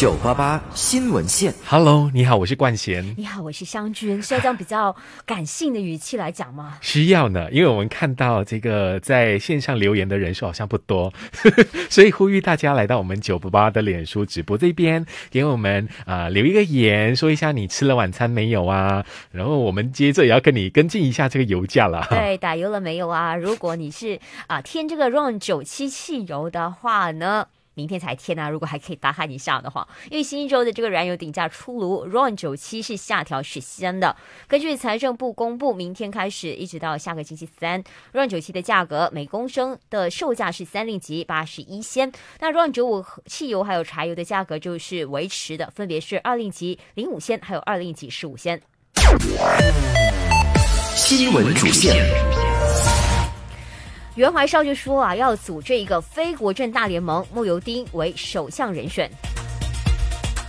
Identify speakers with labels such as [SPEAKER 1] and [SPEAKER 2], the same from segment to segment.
[SPEAKER 1] 九八八新闻线，Hello，你好，我是冠贤。
[SPEAKER 2] 你好，我是湘君。需要这样比较感性的语气来讲吗？
[SPEAKER 1] 需要呢，因为我们看到这个在线上留言的人数好像不多，所以呼吁大家来到我们九八八的脸书直播这边，给我们啊留一个言，说一下你吃了晚餐没有啊？然后我们接着也要跟你跟进一下这个油价了。
[SPEAKER 2] 对，打油了没有啊？如果你是啊添这个 RON 九七汽油的话呢？明天才贴呢，如果还可以打喊你一下的话，因为新一周的这个燃油定价出炉，RON 97是下调是先的。根据财政部公布，明天开始一直到下个星期三，RON 97的价格每公升的售价是三令级八十一仙。那 RON 95汽油还有柴油的价格就是维持的，分别是二令级零五仙，还有二令级十五仙。新闻主线。袁怀少就说啊，要组织一个非国政大联盟，穆尤丁为首相人选。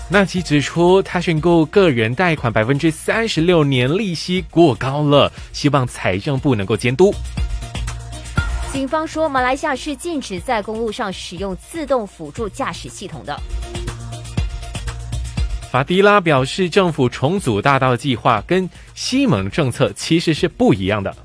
[SPEAKER 1] 纳吉指出，他宣布个人贷款百分之三十六年利息过高了，希望财政部能够监督。
[SPEAKER 2] 警方说，马来西亚是禁止在公路上使用自动辅助驾驶系统的。
[SPEAKER 1] 法迪拉表示，政府重组大道计划跟西蒙政策其实是不一样的。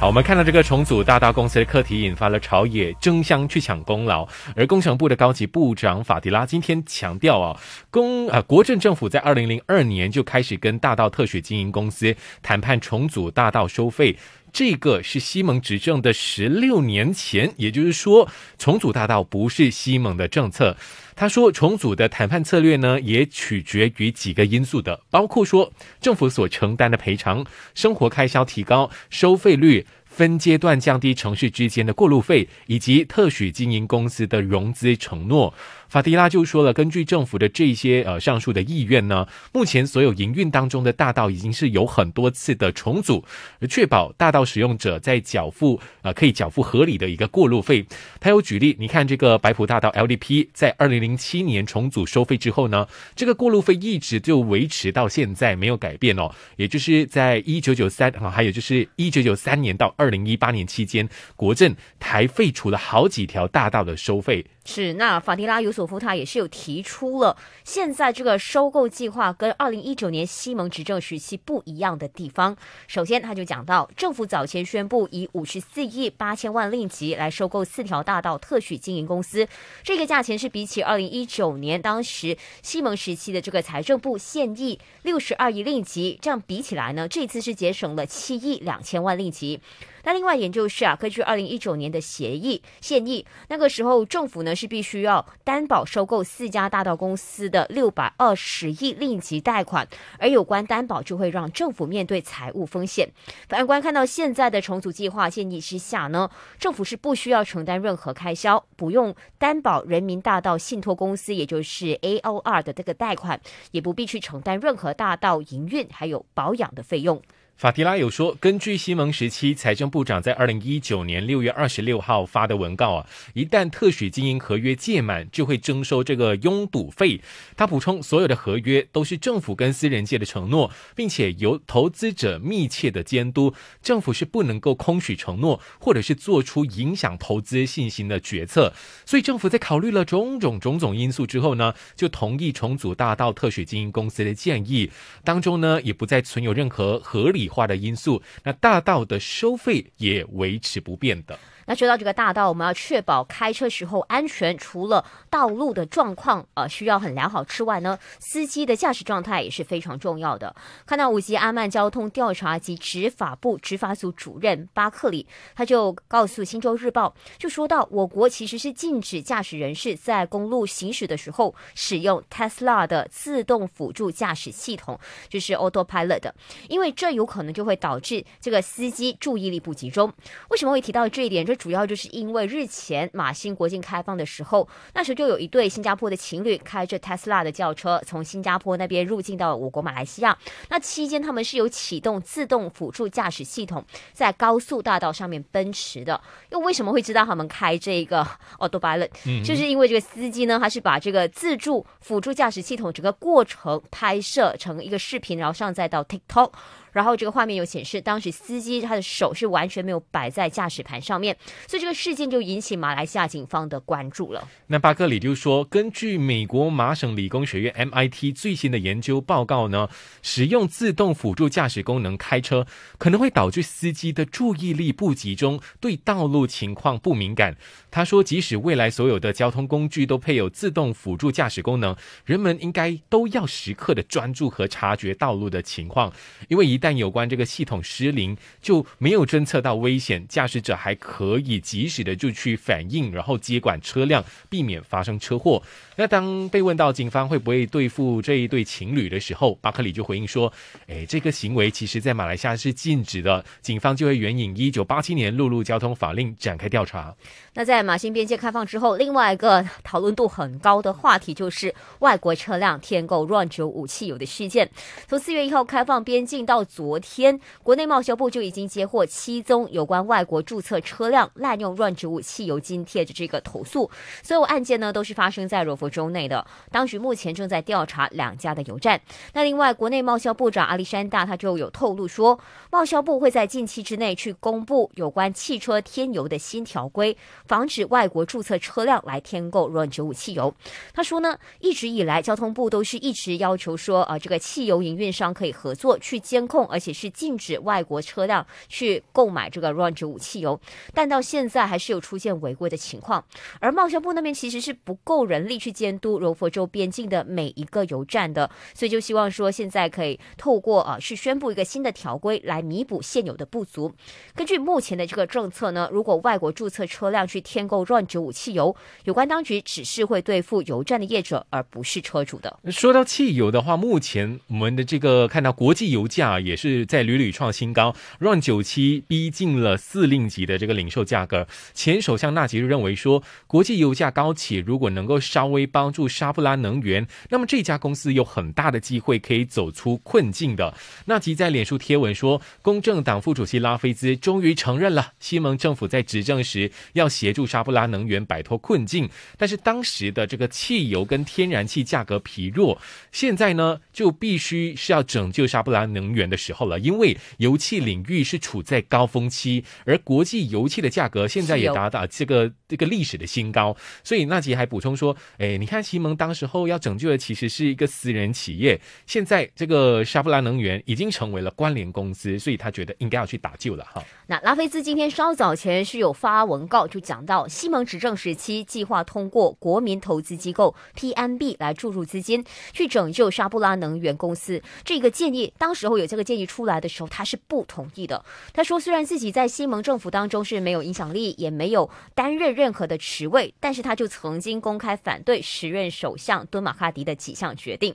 [SPEAKER 1] 好，我们看到这个重组大道公司的课题，引发了朝野争相去抢功劳。而工程部的高级部长法迪拉今天强调，啊，公啊，国政政府在二零零二年就开始跟大道特许经营公司谈判重组大道收费。这个是西蒙执政的十六年前，也就是说，重组大道不是西蒙的政策。他说，重组的谈判策略呢，也取决于几个因素的，包括说政府所承担的赔偿、生活开销提高、收费率分阶段降低城市之间的过路费，以及特许经营公司的融资承诺。法迪拉就说了，根据政府的这些呃上述的意愿呢，目前所有营运当中的大道已经是有很多次的重组，确保大道使用者在缴付呃可以缴付合理的一个过路费。他有举例，你看这个白浦大道 LDP 在二零零七年重组收费之后呢，这个过路费一直就维持到现在没有改变哦。也就是在一九九三啊，还有就是一九九三年到二零一八年期间，国政台废除了好几条大道的收费。
[SPEAKER 2] 是，那法迪拉尤索夫他也是有提出了现在这个收购计划跟二零一九年西蒙执政时期不一样的地方。首先，他就讲到，政府早前宣布以五十四亿八千万令吉来收购四条大道特许经营公司，这个价钱是比起二零一九年当时西蒙时期的这个财政部现役六十二亿令吉，这样比起来呢，这次是节省了七亿两千万令吉。那另外一点就是啊，根据二零一九年的协议建议，那个时候政府呢是必须要担保收购四家大道公司的六百二十亿令吉贷款，而有关担保就会让政府面对财务风险。反观看到现在的重组计划建议之下呢，政府是不需要承担任何开销，不用担保人民大道信托公司，也就是 A O R 的这个贷款，也不必去承担任何大道营运还有保养的费用。
[SPEAKER 1] 法提拉有说，根据西蒙时期财政部长在二零一九年六月二十六号发的文告啊，一旦特许经营合约届满，就会征收这个拥堵费。他补充，所有的合约都是政府跟私人界的承诺，并且由投资者密切的监督，政府是不能够空许承诺，或者是做出影响投资信心的决策。所以政府在考虑了种种种种因素之后呢，就同意重组大道特许经营公司的建议，当中呢也不再存有任何合理。化的因素，那大道的收费也维持不变的。
[SPEAKER 2] 那说到这个大道，我们要确保开车时候安全，除了道路的状况呃需要很良好之外呢，司机的驾驶状态也是非常重要的。看到五级阿曼交通调查及执法部执法组主任巴克里，他就告诉《新州日报》，就说到我国其实是禁止驾驶人士在公路行驶的时候使用 Tesla 的自动辅助驾驶系统，就是 Auto Pilot 的，因为这有可能就会导致这个司机注意力不集中。为什么会提到这一点？就主要就是因为日前马新国境开放的时候，那时候就有一对新加坡的情侣开着 Tesla 的轿车从新加坡那边入境到我国马来西亚。那期间他们是有启动自动辅助驾驶系统在高速大道上面奔驰的。又为什么会知道他们开这个哦，Dubai？嗯，就是因为这个司机呢，他是把这个自助辅助驾驶系统整个过程拍摄成一个视频，然后上载到 TikTok。然后这个画面有显示，当时司机他的手是完全没有摆在驾驶盘上面，所以这个事件就引起马来西亚警方的关注了。
[SPEAKER 1] 那巴克里就说，根据美国麻省理工学院 MIT 最新的研究报告呢，使用自动辅助驾驶功能开车可能会导致司机的注意力不集中，对道路情况不敏感。他说，即使未来所有的交通工具都配有自动辅助驾驶功能，人们应该都要时刻的专注和察觉道路的情况，因为一。但旦有关这个系统失灵，就没有侦测到危险，驾驶者还可以及时的就去反应，然后接管车辆，避免发生车祸。那当被问到警方会不会对付这一对情侣的时候，巴克里就回应说：“哎，这个行为其实在马来西亚是禁止的，警方就会援引一九八七年陆路交通法令展开调查。”
[SPEAKER 2] 那在马新边界开放之后，另外一个讨论度很高的话题就是外国车辆添购乱酒武汽油的事件。从四月一号开放边境到昨天，国内贸销部就已经接获七宗有关外国注册车辆滥用润植物汽油津贴的这个投诉，所有案件呢都是发生在罗佛州内的。当局目前正在调查两家的油站。那另外，国内贸销部长阿里山大他就有透露说，贸销部会在近期之内去公布有关汽车添油的新条规，防止外国注册车辆来添购润植物汽油。他说呢，一直以来交通部都是一直要求说，啊，这个汽油营运商可以合作去监控。而且是禁止外国车辆去购买这个 r a n g e 五汽油，但到现在还是有出现违规的情况。而贸销部那边其实是不够人力去监督柔佛州边境的每一个油站的，所以就希望说现在可以透过啊，是宣布一个新的条规来弥补现有的不足。根据目前的这个政策呢，如果外国注册车辆去添购 r a n g e 五汽油，有关当局只是会对付油站的业者，而不是车主的。
[SPEAKER 1] 说到汽油的话，目前我们的这个看到国际油价也。也是在屡屡创新高 r o n 97逼近了四令级的这个零售价格。前首相纳吉认为说，国际油价高企，如果能够稍微帮助沙布拉能源，那么这家公司有很大的机会可以走出困境的。纳吉在脸书贴文说，公正党副主席拉菲兹终于承认了，西蒙政府在执政时要协助沙布拉能源摆脱困境，但是当时的这个汽油跟天然气价格疲弱，现在呢就必须是要拯救沙布拉能源的。时候了，因为油气领域是处在高峰期，而国际油气的价格现在也达到这个这个历史的新高，所以那集还补充说：“哎，你看西蒙当时候要拯救的其实是一个私人企业，现在这个沙布拉能源已经成为了关联公司，所以他觉得应该要去打救了哈。”
[SPEAKER 2] 那拉菲兹今天稍早前是有发文告，就讲到西蒙执政时期计划通过国民投资机构 PMB 来注入资金，去拯救沙布拉能源公司这个建议，当时候有这个。建议出来的时候，他是不同意的。他说：“虽然自己在西蒙政府当中是没有影响力，也没有担任任何的职位，但是他就曾经公开反对时任首相敦马哈迪的几项决定。”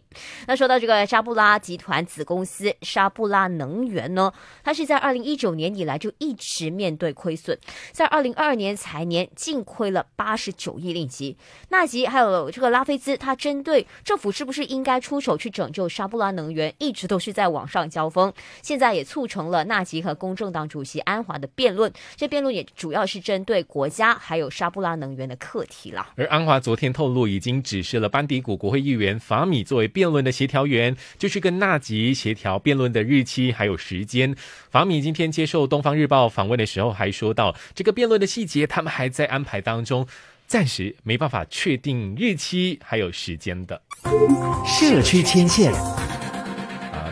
[SPEAKER 2] 那说到这个扎布拉集团子公司沙布拉能源呢，它是在二零一九年以来就一直面对亏损，在二零二二年财年净亏了八十九亿令吉。纳吉还有这个拉菲兹，他针对政府是不是应该出手去拯救沙布拉能源，一直都是在网上交。风现在也促成了纳吉和公正党主席安华的辩论，这辩论也主要是针对国家还有沙布拉能源的课题了。
[SPEAKER 1] 而安华昨天透露，已经指示了班迪谷国会议员法米作为辩论的协调员，就是跟纳吉协调辩论的日期还有时间。法米今天接受《东方日报》访问的时候还说到，这个辩论的细节他们还在安排当中，暂时没办法确定日期还有时间的。社区牵线。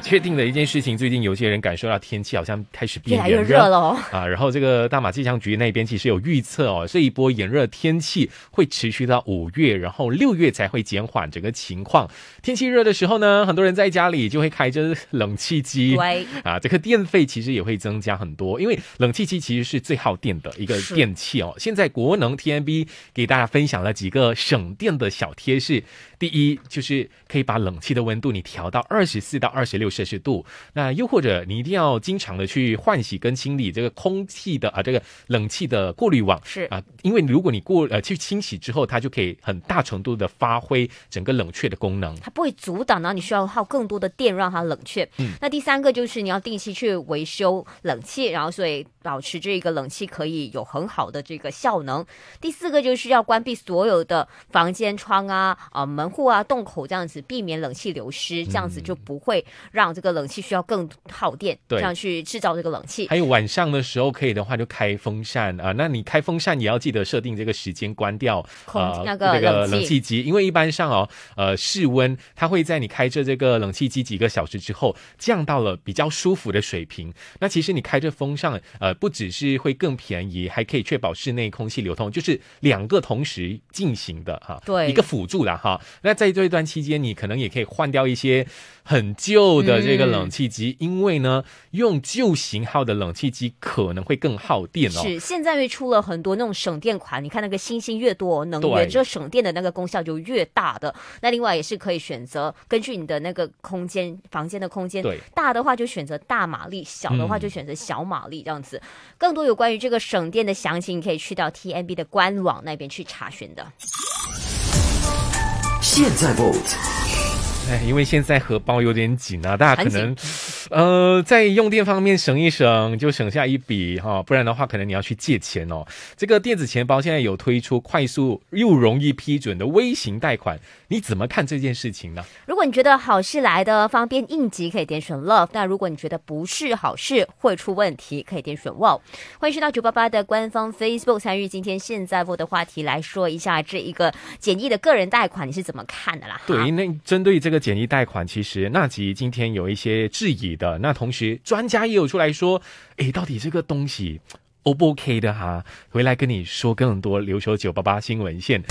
[SPEAKER 1] 确定的一件事情，最近有些人感受到天气好像开始变炎热了啊。然后这个大马气象局那边其实有预测哦，这一波炎热天气会持续到五月，然后六月才会减缓整个情况。天气热的时候呢，很多人在家里就会开着冷气机啊，这个电费其实也会增加很多，因为冷气机其实是最耗电的一个电器哦。现在国能 TMB 给大家分享了几个省电的小贴士，第一就是可以把冷气的温度你调到二十四到二十六。摄氏度，那又或者你一定要经常的去换洗跟清理这个空气的啊，这个冷气的过滤网是啊，因为如果你过呃去清洗之后，它就可以很大程度的发挥整个冷却的功能，它
[SPEAKER 2] 不会阻挡，到你需要耗更多的电让它冷却。嗯，那第三个就是你要定期去维修冷气，然后所以保持这个冷气可以有很好的这个效能。第四个就是要关闭所有的房间窗啊、啊门户啊、洞口这样子，避免冷气流失，这样子就不会让。让这个冷气需要更耗电，这样去制造这个冷气。还有
[SPEAKER 1] 晚上的时候可以的话，就开风扇啊。那你开风扇也要记得设定这个时间关掉啊，那个冷气机，因为一般上哦，呃，室温它会在你开着这个冷气机几个小时之后降到了比较舒服的水平。那其实你开着风扇，呃，不只是会更便宜，还可以确保室内空气流通，就是两个同时进行的哈。对，一个辅助的哈。那在这一段期间，你可能也可以换掉一些很旧的。这个冷气机，因为呢，用旧型号的冷气机可能会更耗电哦。是，
[SPEAKER 2] 现在又出了很多那种省电款，你看那个星星越多，能源这省电的那个功效就越大的。那另外也是可以选择，根据你的那个空间，房间的空间大的话就选择大马力，小的话就选择小马力这样子。更多有关于这个省电的详情，你可以去到 TMB 的官网那边去查询的。
[SPEAKER 1] 现在 vote。哎，因为现在荷包有点紧啊，大家可能。呃，在用电方面省一省，就省下一笔哈，不然的话可能你要去借钱哦。这个电子钱包现在有推出快速又容易批准的微型贷款，你怎么看这件事情呢？
[SPEAKER 2] 如果你觉得好事来的方便应急，可以点选 love；那如果你觉得不是好事，会出问题，可以点选 wall。欢迎收到九八八的官方 Facebook 参与今天现在播的话题来说一下这一个简易的个人贷款你是怎么看的啦？
[SPEAKER 1] 对，那针对这个简易贷款，其实纳吉今天有一些质疑。那同时，专家也有出来说，诶，到底这个东西 O 不 OK 的哈？回来跟你说更多《留守九八八》新闻线。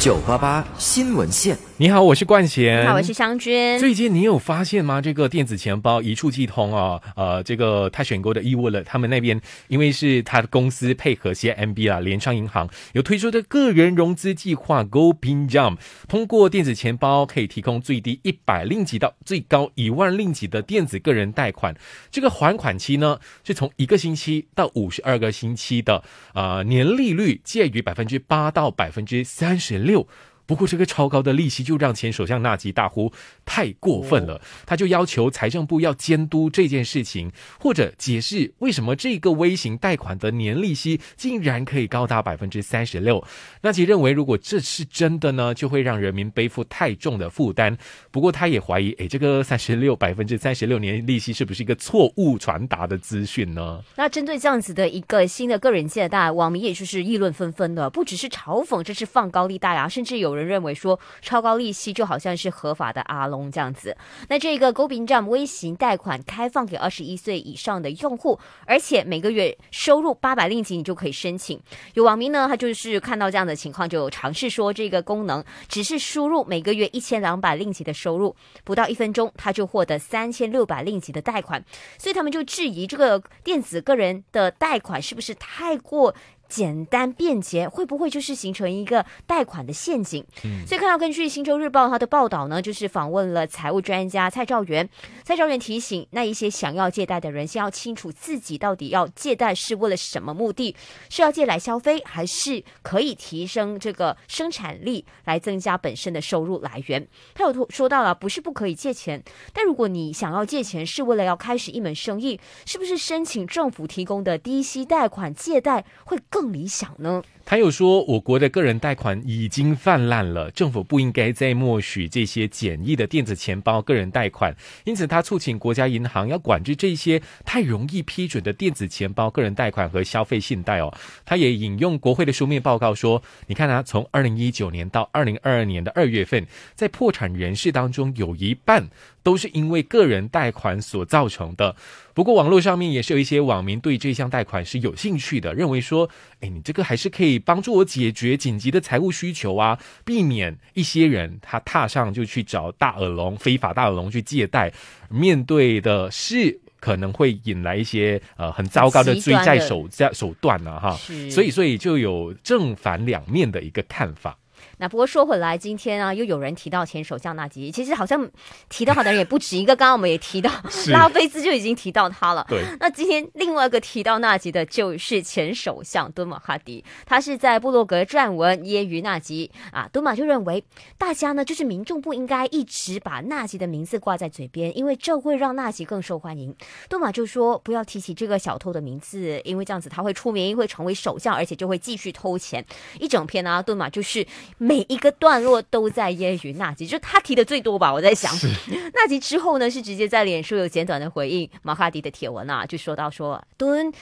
[SPEAKER 1] 九八八新闻线，你好，我是冠贤，你好，我是湘君。最近你有发现吗？这个电子钱包一触即通啊，呃，这个他选购的义务了，他们那边因为是他的公司配合 c 些 b 啊，联昌银行有推出的个人融资计划 Go Pin Jump，通过电子钱包可以提供最低一百令吉到最高一万令吉的电子个人贷款。这个还款期呢，是从一个星期到五十二个星期的，呃，年利率介于百分之八到百分之三十六。六不过这个超高的利息就让前首相纳吉大呼太过分了，他就要求财政部要监督这件事情，或者解释为什么这个微型贷款的年利息竟然可以高达百分之三十六。纳吉认为，如果这是真的呢，就会让人民背负太重的负担。不过他也怀疑，哎，这个三十六百分之三十六年利息是不是一个错误传达的资讯呢？
[SPEAKER 2] 那针对这样子的一个新的个人借贷，网民也就是议论纷纷的，不只是嘲讽这是放高利贷啊，甚至有人。认为说超高利息就好像是合法的阿龙这样子。那这个 g o b i n Jam 微型贷款开放给二十一岁以上的用户，而且每个月收入八百令吉，你就可以申请。有网民呢，他就是看到这样的情况，就尝试说这个功能，只是输入每个月一千两百令吉的收入，不到一分钟他就获得三千六百令吉的贷款。所以他们就质疑这个电子个人的贷款是不是太过。简单便捷，会不会就是形成一个贷款的陷阱？所以看到根据《星洲日报》它的报道呢，就是访问了财务专家蔡兆元。蔡兆元提醒那一些想要借贷的人，先要清楚自己到底要借贷是为了什么目的，是要借来消费，还是可以提升这个生产力来增加本身的收入来源。他有说到了，不是不可以借钱，但如果你想要借钱是为了要开始一门生意，是不是申请政府提供的低息贷款借贷会更？更理想呢？
[SPEAKER 1] 还有说，我国的个人贷款已经泛滥了，政府不应该再默许这些简易的电子钱包个人贷款，因此他促请国家银行要管制这些太容易批准的电子钱包个人贷款和消费信贷哦。他也引用国会的书面报告说，你看啊，从二零一九年到二零二二年的二月份，在破产人士当中有一半都是因为个人贷款所造成的。不过网络上面也是有一些网民对这项贷款是有兴趣的，认为说，哎，你这个还是可以。帮助我解决紧急的财务需求啊，避免一些人他踏上就去找大耳聋、非法大耳聋去借贷，面对的是可能会引来一些呃很糟糕的追债手手段呢，哈，所以所以就有正反两面的一个看法。
[SPEAKER 2] 那不过说回来，今天啊，又有人提到前首相纳吉。其实好像提到好的人也不止一个。刚刚我们也提到拉菲兹就已经提到他了。对，那今天另外一个提到纳吉的就是前首相敦马哈迪。他是在布洛格撰文揶揄纳吉啊，敦马就认为大家呢就是民众不应该一直把纳吉的名字挂在嘴边，因为这会让纳吉更受欢迎。敦马就说不要提起这个小偷的名字，因为这样子他会出名，会成为首相，而且就会继续偷钱。一整篇啊，敦马就是。每一个段落都在揶揄纳吉，就他提的最多吧。我在想，纳吉之后呢，是直接在脸书有简短的回应马卡迪的帖文啊，就说到说，今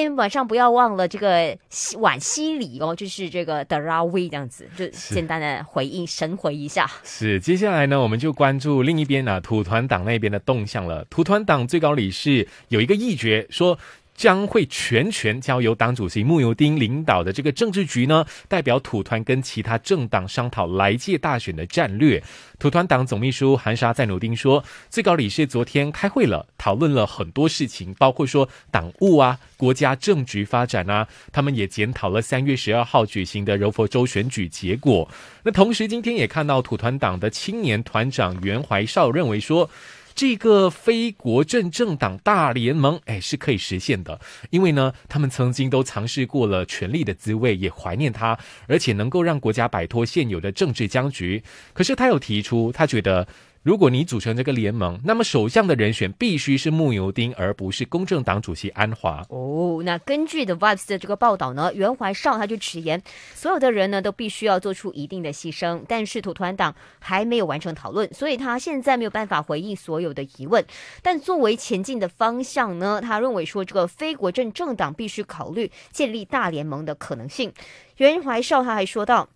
[SPEAKER 2] 天晚上不要忘了这个晚西礼哦，就是这个 Dara We 这样子，就简单的回应神回一下。
[SPEAKER 1] 是，接下来呢，我们就关注另一边啊，土团党那边的动向了。土团党最高理事有一个议决说。将会全权交由党主席慕尤丁领导的这个政治局呢，代表土团跟其他政党商讨来届大选的战略。土团党总秘书韩沙在努丁说，最高理事昨天开会了，讨论了很多事情，包括说党务啊、国家政局发展啊，他们也检讨了三月十二号举行的柔佛州选举结果。那同时今天也看到土团党的青年团长袁怀少认为说。这个非国政政党大联盟，哎，是可以实现的，因为呢，他们曾经都尝试过了权力的滋味，也怀念他，而且能够让国家摆脱现有的政治僵局。可是他有提出，他觉得。如果你组成这个联盟，那么首相的人选必须是慕尤丁，而不是公正党主席安华。
[SPEAKER 2] 哦，那根据 The v i b e 的这个报道呢，袁怀绍他就直言，所有的人呢都必须要做出一定的牺牲，但是土团党还没有完成讨论，所以他现在没有办法回应所有的疑问。但作为前进的方向呢，他认为说这个非国政政党必须考虑建立大联盟的可能性。袁怀绍他还说到。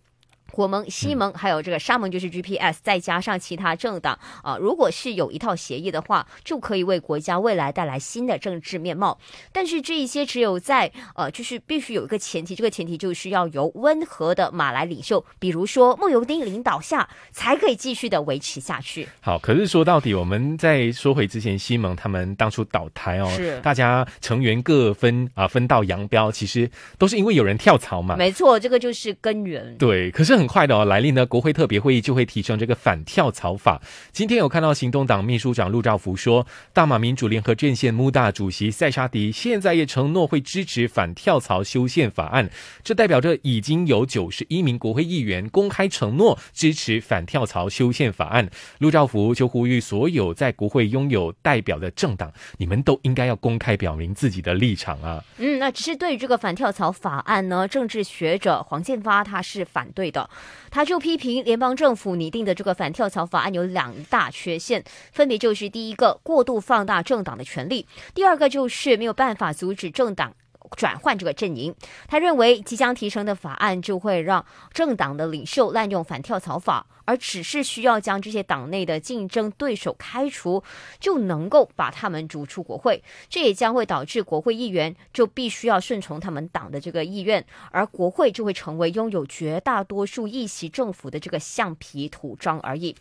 [SPEAKER 2] 国盟、西盟还有这个沙盟就是 GPS，再加上其他政党啊，如果是有一套协议的话，就可以为国家未来带来新的政治面貌。但是这一些只有在呃，就是必须有一个前提，这个前提就是要由温和的马来领袖，比如说穆尤丁领导下，才可以继续的维持下去。
[SPEAKER 1] 好，可是说到底，我们在说回之前，西盟他们当初倒台哦，是大家成员各分啊，分道扬镳，其实都是因为有人跳槽嘛。没
[SPEAKER 2] 错，这个就是根源。
[SPEAKER 1] 对，可是。很快的哦，来历呢，国会特别会议就会提升这个反跳槽法。今天有看到行动党秘书长陆兆福说，大马民主联合阵线穆大主席塞沙迪现在也承诺会支持反跳槽修宪法案。这代表着已经有九十一名国会议员公开承诺支持反跳槽修宪法案。陆兆福就呼吁所有在国会拥有代表的政党，你们都应该要公开表明自己的立场啊。
[SPEAKER 2] 嗯，那只是对于这个反跳槽法案呢，政治学者黄建发他是反对的。他就批评联邦政府拟定的这个反跳槽法案有两大缺陷，分别就是第一个过度放大政党的权利，第二个就是没有办法阻止政党转换这个阵营。他认为即将提升的法案就会让政党的领袖滥用反跳槽法。而只是需要将这些党内的竞争对手开除，就能够把他们逐出国会。这也将会导致国会议员就必须要顺从他们党的这个意愿，而国会就会成为拥有绝大多数议席政府的这个橡皮图章而已。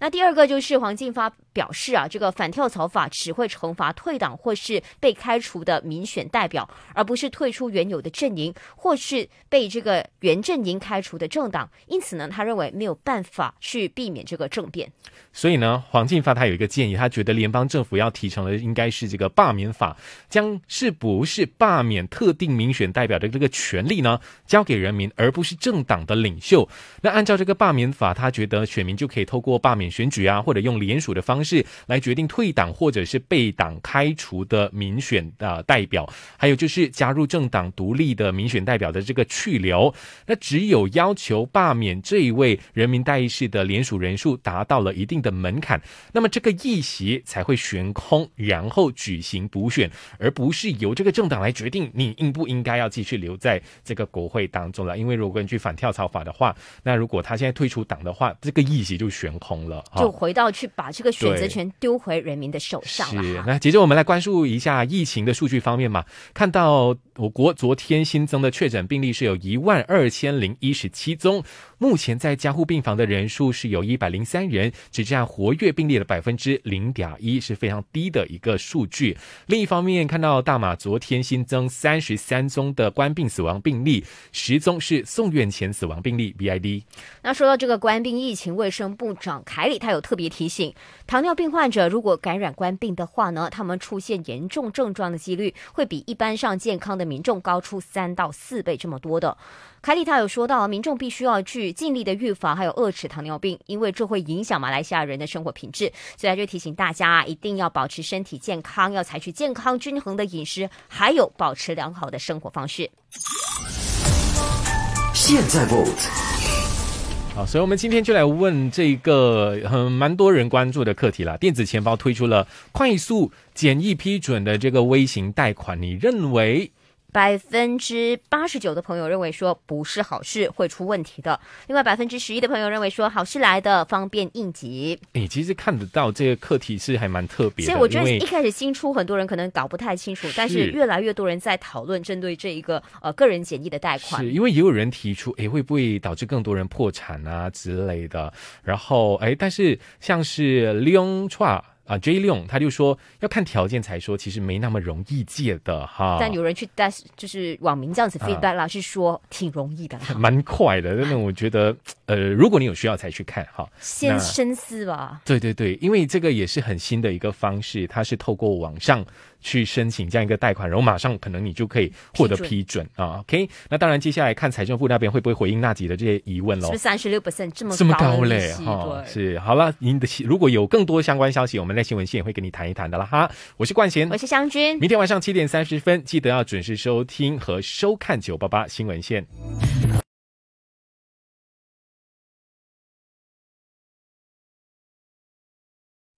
[SPEAKER 2] 那第二个就是黄进发表示啊，这个反跳槽法只会惩罚退党或是被开除的民选代表，而不是退出原有的阵营或是被这个原阵营开除的政党。因此呢，他认为没有办法。去避免这个政变，
[SPEAKER 1] 所以呢，黄进发他有一个建议，他觉得联邦政府要提成的应该是这个罢免法，将是不是罢免特定民选代表的这个权利呢，交给人民而不是政党的领袖。那按照这个罢免法，他觉得选民就可以透过罢免选举啊，或者用联署的方式来决定退党或者是被党开除的民选的代表，还有就是加入政党独立的民选代表的这个去留。那只有要求罢免这一位人民代议。是的，联署人数达到了一定的门槛，那么这个议席才会悬空，然后举行补选，而不是由这个政党来决定你应不应该要继续留在这个国会当中了。因为如果你去反跳槽法的话，那如果他现在退出党的话，这个议席就悬空了。就回
[SPEAKER 2] 到去把这个选择权丢回人民的手上
[SPEAKER 1] 是，那接着我们来关注一下疫情的数据方面嘛，看到我国昨天新增的确诊病例是有一万二千零一十七宗。目前在加护病房的人数是有一百零三人，只占活跃病例的百分之零点一，是非常低的一个数据。另一方面，看到大马昨天新增三十三宗的冠病死亡病例，十宗是送院前死亡病例。B I D。
[SPEAKER 2] 那说到这个冠病疫情，卫生部长凯里他有特别提醒，糖尿病患者如果感染冠病的话呢，他们出现严重症状的几率会比一般上健康的民众高出三到四倍这么多的。凯利他有说到，民众必须要去尽力的预防，还有遏制糖尿病，因为这会影响马来西亚人的生活品质。所以他就提醒大家，一定要保持身体健康，要采取健康均衡的饮食，还有保持良好的生活方式。
[SPEAKER 1] 现在不。好，所以我们今天就来问这个很蛮多人关注的课题了。电子钱包推出了快速简易批准的这个微型贷款，你认为？
[SPEAKER 2] 百分之八十九的朋友认为说不是好事，会出问题的。另外百分之十一的朋友认为说好事来的，方便应急。
[SPEAKER 1] 诶，其实看得到这个课题是还蛮特别。所以我觉得一开
[SPEAKER 2] 始新出，很多人可能搞不太清楚，但是越来越多人在讨论针对这一个呃个人简易的贷款，是
[SPEAKER 1] 因为也有人提出，诶会不会导致更多人破产啊之类的？然后诶，但是像是 l e o n h u a 啊 j i o n 他就说要看条件才说，其实没那么容易借的哈。但
[SPEAKER 2] 有人去，但是就是网民这样子非但老是说挺容易的，
[SPEAKER 1] 蛮快的。那我觉得，呃，如果你有需要才去看哈，先深
[SPEAKER 2] 思吧。
[SPEAKER 1] 对对对，因为这个也是很新的一个方式，它是透过网上。去申请这样一个贷款，然后马上可能你就可以获得批准啊。OK，那当然，接下来看财政部那边会不会回应娜吉的这些疑问喽？是
[SPEAKER 2] 三十六这么这么高嘞，哈，
[SPEAKER 1] 是好了。您的如果有更多相关消息，我们那新闻线也会跟你谈一谈的啦哈。我是冠贤，我
[SPEAKER 2] 是湘君，
[SPEAKER 1] 明天晚上七点三十分记得要准时收听和收看九八八新闻线。